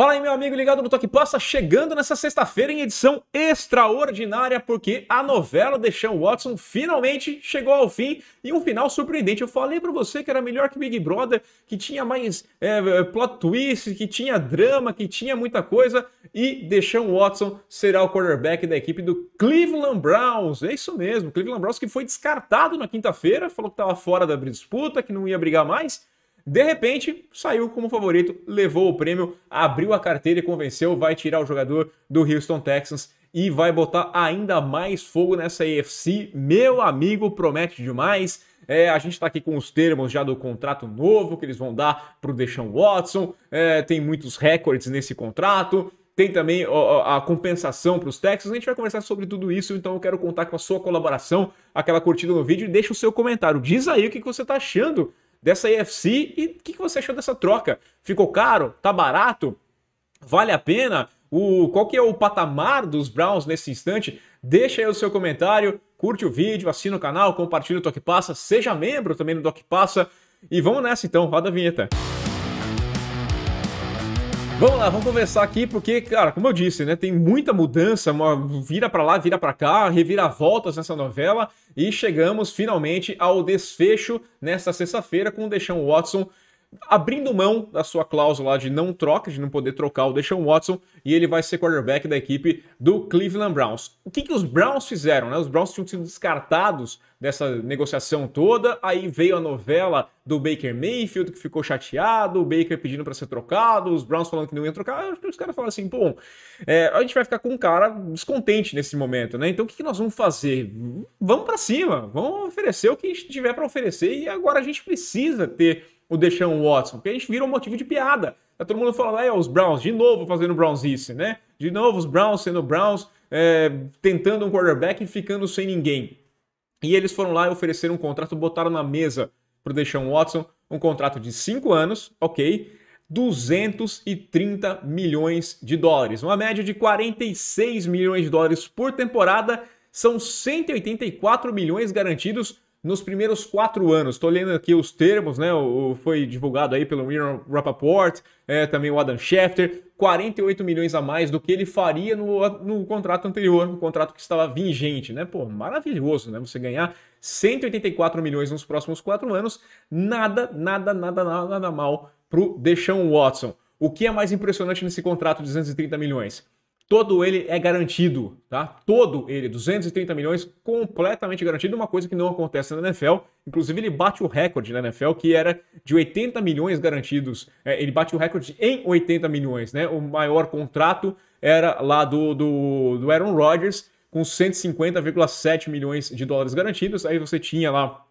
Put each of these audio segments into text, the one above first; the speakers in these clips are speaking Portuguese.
Fala aí, meu amigo ligado no Toque Passa, chegando nessa sexta-feira em edição extraordinária, porque a novela de Sean Watson finalmente chegou ao fim e um final surpreendente. Eu falei para você que era melhor que Big Brother, que tinha mais é, plot twist, que tinha drama, que tinha muita coisa, e Deshaun Watson será o quarterback da equipe do Cleveland Browns. É isso mesmo, Cleveland Browns que foi descartado na quinta-feira, falou que estava fora da disputa, que não ia brigar mais, de repente, saiu como favorito, levou o prêmio, abriu a carteira e convenceu, vai tirar o jogador do Houston Texans e vai botar ainda mais fogo nessa AFC. Meu amigo, promete demais. É, a gente está aqui com os termos já do contrato novo que eles vão dar para o Deshaun Watson. É, tem muitos recordes nesse contrato. Tem também a compensação para os Texans. A gente vai conversar sobre tudo isso, então eu quero contar com a sua colaboração, aquela curtida no vídeo e deixa o seu comentário. Diz aí o que você está achando dessa EFC e o que, que você achou dessa troca? Ficou caro? Tá barato? Vale a pena? O, qual que é o patamar dos Browns nesse instante? Deixa aí o seu comentário, curte o vídeo, assina o canal, compartilha o Toque Passa, seja membro também do Toque Passa e vamos nessa então, roda a vinheta. Vamos lá, vamos começar aqui, porque, cara, como eu disse, né, tem muita mudança, uma vira para lá, vira para cá, reviravoltas nessa novela, e chegamos finalmente ao desfecho nesta sexta-feira com o Deixão Watson abrindo mão da sua cláusula de não troca, de não poder trocar o Deshaun Watson, e ele vai ser quarterback da equipe do Cleveland Browns. O que, que os Browns fizeram? Né? Os Browns tinham sido descartados dessa negociação toda, aí veio a novela do Baker Mayfield, que ficou chateado, o Baker pedindo para ser trocado, os Browns falando que não iam trocar, os caras falaram assim, pô, é, a gente vai ficar com um cara descontente nesse momento, né? Então o que, que nós vamos fazer? Vamos para cima, vamos oferecer o que a gente tiver para oferecer, e agora a gente precisa ter o Deshaun Watson, porque a gente vira um motivo de piada. Tá todo mundo falando, lá os Browns, de novo fazendo isso né? De novo os Browns sendo Browns, é, tentando um quarterback e ficando sem ninguém. E eles foram lá e ofereceram um contrato, botaram na mesa pro Deshaun Watson um contrato de 5 anos, ok? 230 milhões de dólares. Uma média de 46 milhões de dólares por temporada. São 184 milhões garantidos nos primeiros quatro anos. Estou lendo aqui os termos, né? O, foi divulgado aí pelo William Rappaport, é, também o Adam Schefter, 48 milhões a mais do que ele faria no, no contrato anterior, no contrato que estava vigente, né? Pô, maravilhoso, né? Você ganhar 184 milhões nos próximos quatro anos, nada, nada, nada, nada, nada mal pro Deshaun Watson. O que é mais impressionante nesse contrato de 230 milhões? todo ele é garantido, tá? Todo ele, 230 milhões, completamente garantido, uma coisa que não acontece na NFL. Inclusive, ele bate o recorde na NFL, que era de 80 milhões garantidos. É, ele bate o recorde em 80 milhões, né? O maior contrato era lá do, do, do Aaron Rodgers, com 150,7 milhões de dólares garantidos. Aí você tinha lá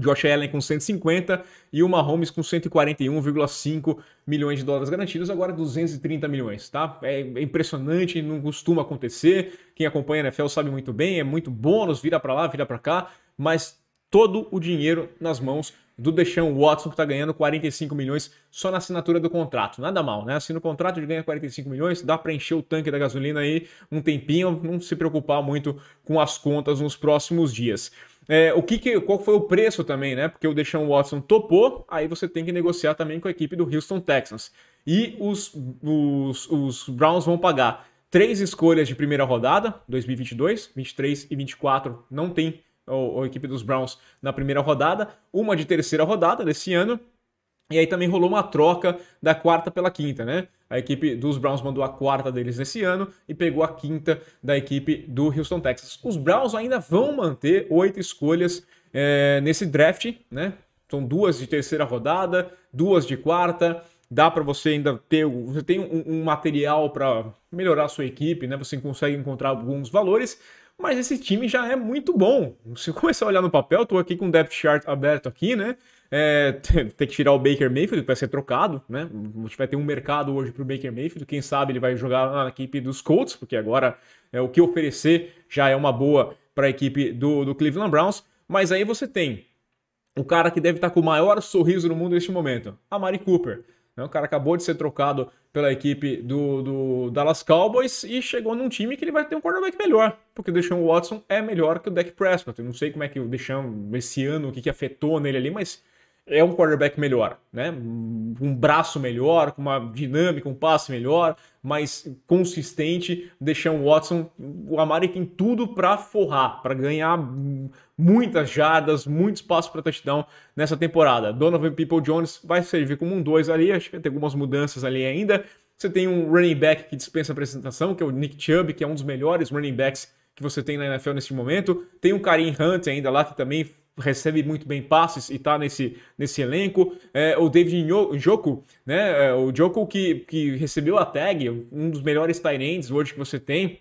Josh Allen com 150 e o Mahomes com 141,5 milhões de dólares garantidos, agora 230 milhões, tá? É impressionante, não costuma acontecer. Quem acompanha a NFL sabe muito bem, é muito bônus, vira para lá, vira para cá, mas todo o dinheiro nas mãos do Deshaun Watson, que está ganhando 45 milhões só na assinatura do contrato. Nada mal, né? Assina o contrato, ele ganha 45 milhões, dá para encher o tanque da gasolina aí um tempinho, não se preocupar muito com as contas nos próximos dias. É, o que, que qual foi o preço também, né? Porque o Deshaun Watson topou, aí você tem que negociar também com a equipe do Houston Texans. E os, os, os Browns vão pagar três escolhas de primeira rodada, 2022, 23 e 24, não tem a, a equipe dos Browns na primeira rodada, uma de terceira rodada desse ano e aí também rolou uma troca da quarta pela quinta, né? A equipe dos Browns mandou a quarta deles nesse ano e pegou a quinta da equipe do Houston Texas. Os Browns ainda vão manter oito escolhas é, nesse draft, né? São duas de terceira rodada, duas de quarta. Dá para você ainda ter, você tem um, um material para melhorar a sua equipe, né? Você consegue encontrar alguns valores, mas esse time já é muito bom. Se eu começar a olhar no papel, estou aqui com o depth chart aberto aqui, né? É, ter que tirar o Baker Mayfield, que vai ser trocado, né? A gente vai ter um mercado hoje para o Baker Mayfield. Quem sabe ele vai jogar na equipe dos Colts, porque agora é, o que oferecer já é uma boa para a equipe do, do Cleveland Browns. Mas aí você tem o cara que deve estar tá com o maior sorriso no mundo neste momento, a Mari Cooper. Né? O cara acabou de ser trocado pela equipe do, do Dallas Cowboys e chegou num time que ele vai ter um quarterback melhor, porque o Deshaun Watson é melhor que o Dak Prescott. Eu não sei como é que o Deshaun, esse ano, o que, que afetou nele ali, mas é um quarterback melhor, né? Um braço melhor, com uma dinâmica, um passe melhor, mais consistente. Deixar o Watson, o Amari tem tudo para forrar, para ganhar muitas jardas, muito espaço para touchdown nessa temporada. Donovan People Jones vai servir como um dois ali, acho que vai ter algumas mudanças ali ainda. Você tem um running back que dispensa apresentação, que é o Nick Chubb, que é um dos melhores running backs que você tem na NFL neste momento. Tem o Karim Hunt ainda lá, que também recebe muito bem passes e está nesse, nesse elenco. É, o David Joku né? É, o Joku que, que recebeu a tag, um dos melhores tight ends hoje que você tem.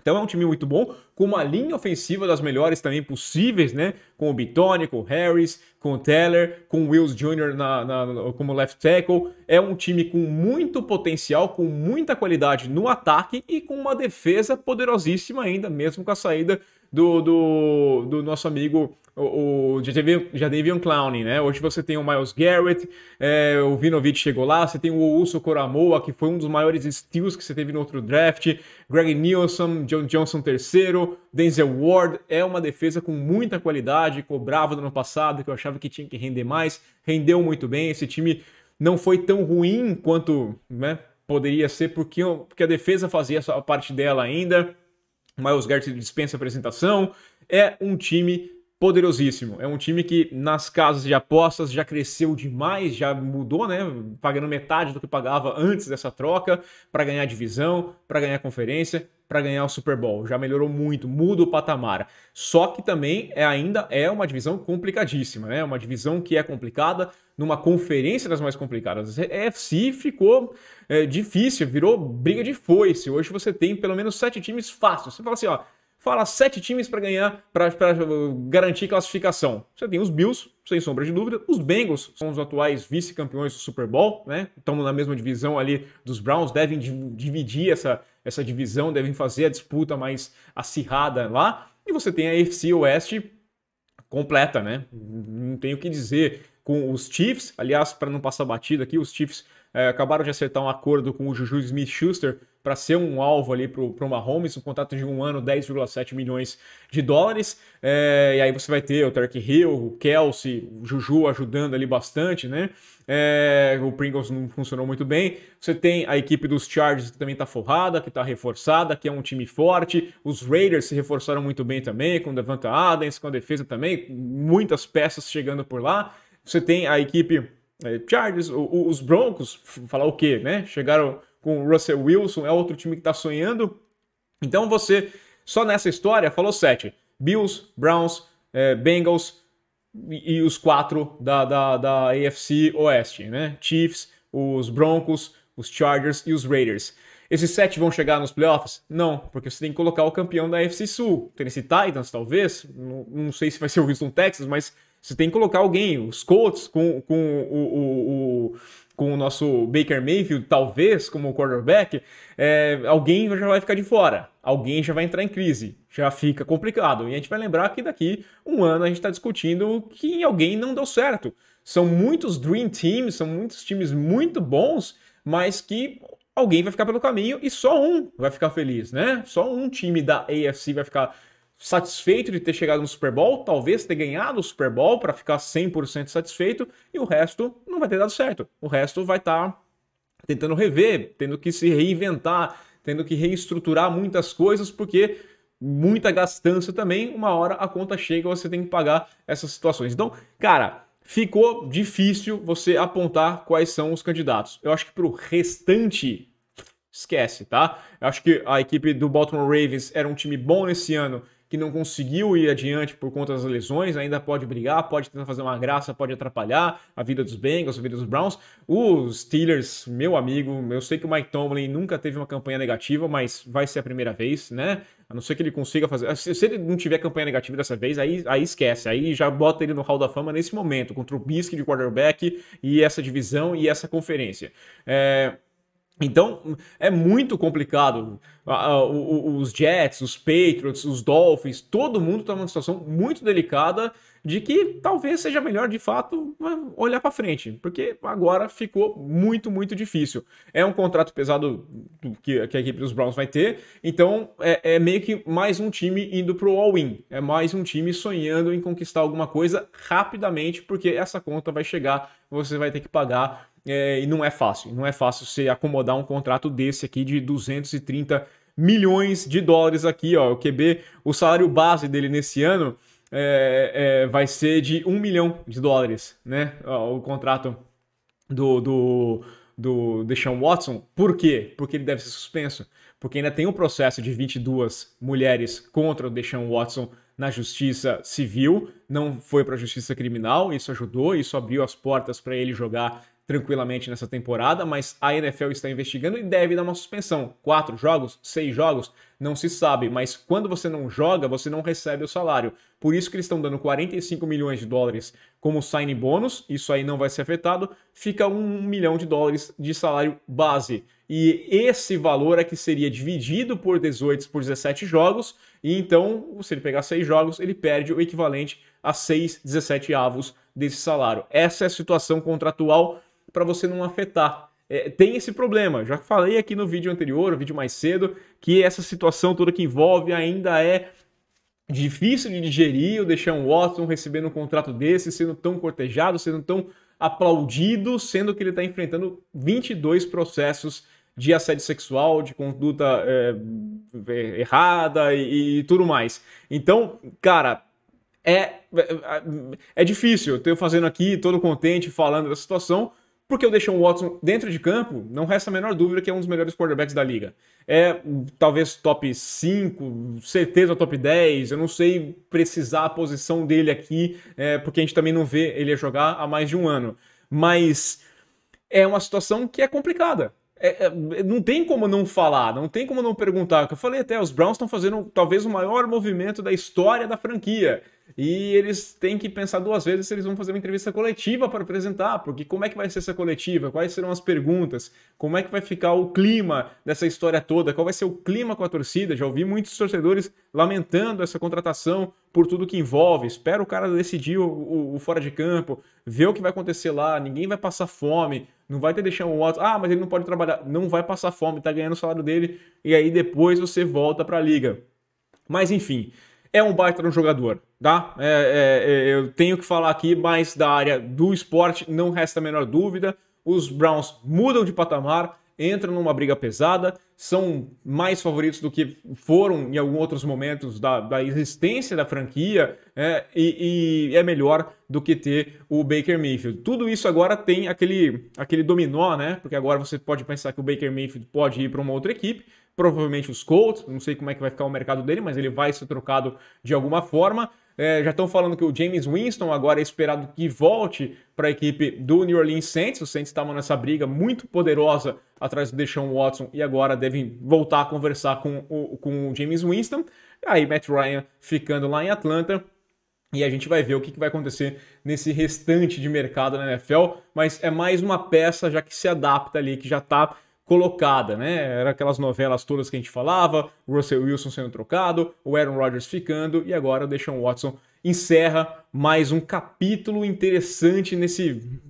Então é um time muito bom, com uma linha ofensiva das melhores também possíveis, né? Com o Bitoni, com o Harris, com o Teller, com o Wills Jr. Na, na, como left tackle. É um time com muito potencial, com muita qualidade no ataque e com uma defesa poderosíssima ainda, mesmo com a saída do, do, do nosso amigo o, o um clowning né? Hoje você tem o Miles Garrett, é, o Vinovich chegou lá, você tem o Uso Coramoa, que foi um dos maiores steals que você teve no outro draft, Greg Nielsen, John Johnson terceiro Denzel Ward, é uma defesa com muita qualidade, cobrava no ano passado, que eu achava que tinha que render mais, rendeu muito bem, esse time não foi tão ruim quanto né, poderia ser, porque, porque a defesa fazia a parte dela ainda, Miles Garrett dispensa apresentação. É um time poderosíssimo. É um time que nas casas de apostas já cresceu demais, já mudou, né? Pagando metade do que pagava antes dessa troca para ganhar divisão, para ganhar conferência, para ganhar o Super Bowl. Já melhorou muito, muda o patamar. Só que também é, ainda é uma divisão complicadíssima, né? Uma divisão que é complicada numa conferência das mais complicadas. A é, EFC é, ficou é, difícil, virou briga de foice. Hoje você tem pelo menos sete times fáceis. Você fala assim, ó, fala sete times para ganhar, para garantir classificação. Você tem os Bills, sem sombra de dúvida. Os Bengals são os atuais vice-campeões do Super Bowl, né? Estamos na mesma divisão ali dos Browns, devem dividir essa, essa divisão, devem fazer a disputa mais acirrada lá. E você tem a AFC Oeste completa, né? Não tenho o que dizer com os Chiefs. Aliás, para não passar batida aqui, os Chiefs é, acabaram de acertar um acordo com o Juju Smith-Schuster para ser um alvo ali para o Mahomes, um contrato de um ano, 10,7 milhões de dólares. É, e aí você vai ter o Turk Hill, o Kelsey, o Juju ajudando ali bastante, né? É, o Pringles não funcionou muito bem. Você tem a equipe dos Chargers que também está forrada, que está reforçada, que é um time forte. Os Raiders se reforçaram muito bem também, com o Devonta Adams, com a defesa também, muitas peças chegando por lá. Você tem a equipe é, Chargers, os Broncos, falar o quê, né? Chegaram com o Russell Wilson, é outro time que está sonhando. Então você, só nessa história, falou sete. Bills, Browns, é, Bengals e, e, os quatro da, da, da AFC Oeste, né? Chiefs, os Broncos, os Chargers e os Raiders. Esses sete vão chegar nos playoffs? Não, porque você tem que colocar o campeão da AFC Sul. Tennessee Titans, talvez. Não, não sei se vai ser o Houston Texas, mas você tem que colocar alguém, os Colts com, com o, o, o com o nosso Baker Mayfield, talvez, como quarterback, é, alguém já vai ficar de fora, alguém já vai entrar em crise, já fica complicado. E a gente vai lembrar que daqui um ano a gente está discutindo que alguém não deu certo. São muitos Dream Teams, são muitos times muito bons, mas que alguém vai ficar pelo caminho e só um vai ficar feliz, né? Só um time da AFC vai ficar satisfeito de ter chegado no Super Bowl, talvez ter ganhado o Super Bowl para ficar 100% satisfeito, e o resto não vai ter dado certo. O resto vai estar tá tentando rever, tendo que se reinventar, tendo que reestruturar muitas coisas, porque muita gastança também, uma hora a conta chega, você tem que pagar essas situações. Então, cara, ficou difícil você apontar quais são os candidatos. Eu acho que para o restante esquece, tá? Eu acho que a equipe do Baltimore Ravens era um time bom nesse ano que não conseguiu ir adiante por conta das lesões, ainda pode brigar, pode tentar fazer uma graça, pode atrapalhar a vida dos Bengals, a vida dos Browns. Os Steelers, meu amigo, eu sei que o Mike Tomlin nunca teve uma campanha negativa, mas vai ser a primeira vez, né? A não ser que ele consiga fazer. Ah, se ele não tiver campanha negativa dessa vez, aí, aí esquece. Aí já bota ele no Hall da Fama nesse momento, contra o Bisque de quarterback e essa divisão e essa conferência. É, então é muito complicado. Os Jets, os Patriots, os Dolphins, todo mundo está numa situação muito delicada de que talvez seja melhor de fato né, olhar para frente, porque agora ficou muito, muito difícil. É um contrato pesado que, a equipe dos Browns vai ter, então é, é meio que mais um time indo para o all-in, é mais um time sonhando em conquistar alguma coisa rapidamente, porque essa conta vai chegar, você vai ter que pagar é, e não é fácil. Não é fácil você acomodar um contrato desse aqui de 230 milhões de dólares aqui, ó. O QB, o salário base dele nesse ano é, é, vai ser de 1 milhão de dólares, né? Ó, o contrato do, do, do Deshaun Watson. Por quê? Porque ele deve ser suspenso. Porque ainda tem um processo de 22 mulheres contra o Deshaun Watson na justiça civil, não foi para a justiça criminal, isso ajudou, isso abriu as portas para ele jogar tranquilamente nessa temporada, mas a NFL está investigando e deve dar uma suspensão. Quatro jogos, seis jogos, não se sabe, mas quando você não joga, você não recebe o salário. Por isso que eles estão dando 45 milhões de dólares como sign bônus, isso aí não vai ser afetado, fica um milhão de dólares de salário base. E esse valor é que seria dividido por 18 por 17 jogos, e então, se ele pegar seis jogos, ele perde o equivalente a 6, 17 avos desse salário. Essa é a situação contratual para você não afetar. É, tem esse problema. Já falei aqui no vídeo anterior, vídeo mais cedo, que essa situação toda que envolve ainda é difícil de digerir o um Watson recebendo um contrato desse, sendo tão cortejado, sendo tão aplaudido, sendo que ele está enfrentando 22 processos de assédio sexual, de conduta é, é errada e, e tudo mais. Então, cara, é, é, é, difícil. Eu estou fazendo aqui todo contente, falando da situação, porque o Deshaun Watson, dentro de campo, não resta a menor dúvida que é um dos melhores quarterbacks da liga. É hum, talvez top 5, certeza top 10, eu não sei precisar a posição dele aqui, é, porque a gente também não vê ele jogar há mais de um ano. Mas é uma situação que é complicada. É, é, não tem como não falar, não tem como não perguntar. Eu falei até, os Browns estão fazendo talvez o maior movimento da história da franquia. E eles têm que pensar duas vezes se eles vão fazer uma entrevista coletiva para apresentar, porque como é que vai ser essa coletiva? Quais serão as perguntas? Como é que vai ficar o clima dessa história toda? Qual vai ser o clima com a torcida? Já ouvi muitos torcedores lamentando essa contratação por tudo que envolve. Espera o cara decidir o, o, o fora de campo, ver o que vai acontecer lá, ninguém vai passar fome, não vai ter deixar o Watson, ah, mas ele não pode trabalhar, não vai passar fome, tá ganhando o salário dele, e aí depois você volta para a liga. Mas enfim, é um baita um jogador, tá? É, é, é, eu tenho que falar aqui, mas da área do esporte não resta a menor dúvida. Os Browns mudam de patamar, entram numa briga pesada são mais favoritos do que foram em alguns outros momentos da, da existência da franquia é, e, e, é melhor do que ter o Baker Mayfield. Tudo isso agora tem aquele, aquele dominó, né? Porque agora você pode pensar que o Baker Mayfield pode ir para uma outra equipe, provavelmente os Colts, não sei como é que vai ficar o mercado dele, mas ele vai ser trocado de alguma forma. É, já estão falando que o James Winston agora é esperado que volte para a equipe do New Orleans Saints. Os Saints estavam tá nessa briga muito poderosa atrás do Deshaun Watson e agora devem voltar a conversar com o, com o James Winston. Aí Matt Ryan ficando lá em Atlanta. E a gente vai ver o que vai acontecer nesse restante de mercado na NFL, mas é mais uma peça já que se adapta ali, que já está colocada, né? Era aquelas novelas todas que a gente falava, o Russell Wilson sendo trocado, o Aaron Rodgers ficando e agora o Deshaun Watson encerra mais um capítulo interessante nesse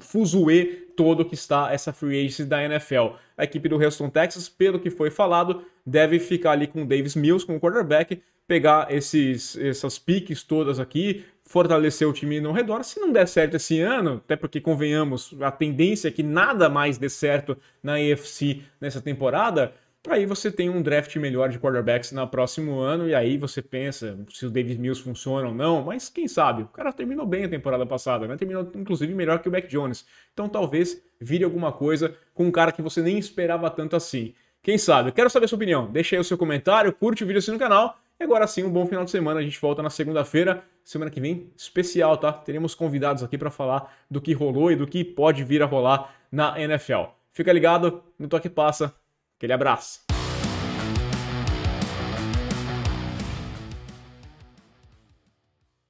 fuzuê todo que está essa free agency da NFL. A equipe do Houston Texas, pelo que foi falado, deve ficar ali com o Davis Mills como quarterback, pegar esses essas piques todas aqui, fortalecer o time no redor. Se não der certo esse ano, até porque convenhamos, a tendência é que nada mais dê certo na EFC nessa temporada, aí você tem um draft melhor de quarterbacks no próximo ano, e aí você pensa se o Davis Mills funciona ou não, mas quem sabe? O cara terminou bem a temporada passada, né? Terminou, inclusive, melhor que o Mac Jones. Então talvez vire alguma coisa com um cara que você nem esperava tanto assim. Quem sabe? quero saber a sua opinião. Deixa aí o seu comentário, curte o vídeo assim no canal. E agora sim, um bom final de semana. A gente volta na segunda-feira Semana que vem, especial, tá? Teremos convidados aqui para falar do que rolou e do que pode vir a rolar na NFL. Fica ligado no Toque Passa. Aquele abraço.